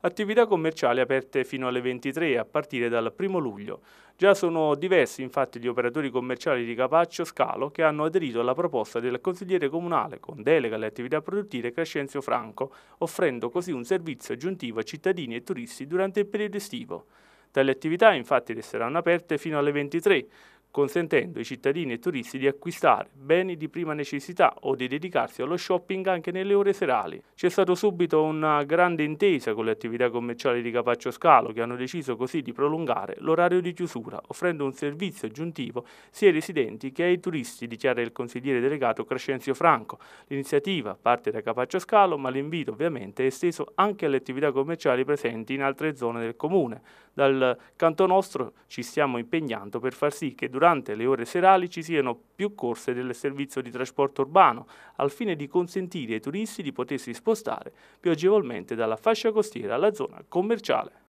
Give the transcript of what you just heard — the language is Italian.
attività commerciali aperte fino alle 23 a partire dal 1 luglio. Già sono diversi infatti gli operatori commerciali di Capaccio Scalo che hanno aderito alla proposta del consigliere comunale con delega alle attività produttive Crescenzio Franco, offrendo così un servizio aggiuntivo a cittadini e turisti durante il periodo estivo. Tali attività infatti resteranno aperte fino alle 23, consentendo ai cittadini e turisti di acquistare beni di prima necessità o di dedicarsi allo shopping anche nelle ore serali. C'è stata subito una grande intesa con le attività commerciali di Capaccio Scalo che hanno deciso così di prolungare l'orario di chiusura, offrendo un servizio aggiuntivo sia ai residenti che ai turisti, dichiara il consigliere delegato Crescenzio Franco. L'iniziativa parte da Capaccio Scalo, ma l'invito ovviamente è esteso anche alle attività commerciali presenti in altre zone del comune. Dal canto nostro ci stiamo impegnando per far sì che durante le ore serali ci siano più corse del servizio di trasporto urbano, al fine di consentire ai turisti di potersi spostare più agevolmente dalla fascia costiera alla zona commerciale.